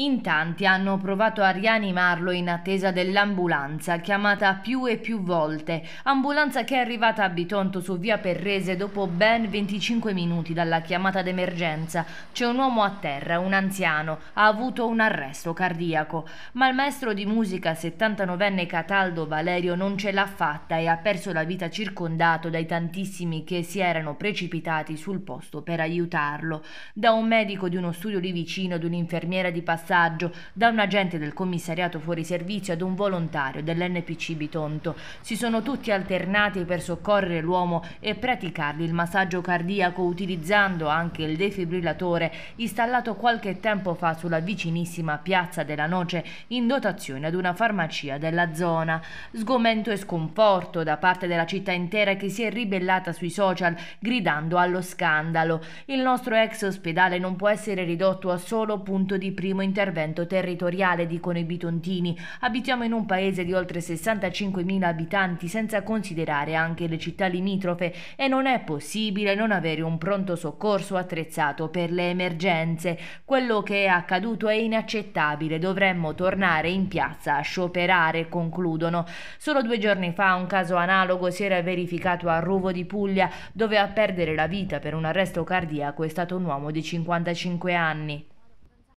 In tanti hanno provato a rianimarlo in attesa dell'ambulanza, chiamata più e più volte, ambulanza che è arrivata a Bitonto su via Perrese dopo ben 25 minuti dalla chiamata d'emergenza. C'è un uomo a terra, un anziano, ha avuto un arresto cardiaco, ma il maestro di musica 79enne Cataldo Valerio non ce l'ha fatta e ha perso la vita circondato dai tantissimi che si erano precipitati sul posto per aiutarlo, da un medico di uno studio lì vicino ad un'infermiera di passaggio passaggio da un agente del commissariato fuori servizio ad un volontario dell'NPC Bitonto. Si sono tutti alternati per soccorrere l'uomo e praticargli il massaggio cardiaco utilizzando anche il defibrillatore installato qualche tempo fa sulla vicinissima piazza della Noce in dotazione ad una farmacia della zona. Sgomento e sconforto da parte della città intera che si è ribellata sui social gridando allo scandalo. Il nostro ex ospedale non può essere ridotto a solo punto di primo intervento intervento territoriale, dicono i bitontini. Abitiamo in un paese di oltre 65.000 abitanti, senza considerare anche le città limitrofe, e non è possibile non avere un pronto soccorso attrezzato per le emergenze. Quello che è accaduto è inaccettabile, dovremmo tornare in piazza a scioperare, concludono. Solo due giorni fa un caso analogo si era verificato a Ruvo di Puglia, dove a perdere la vita per un arresto cardiaco è stato un uomo di 55 anni.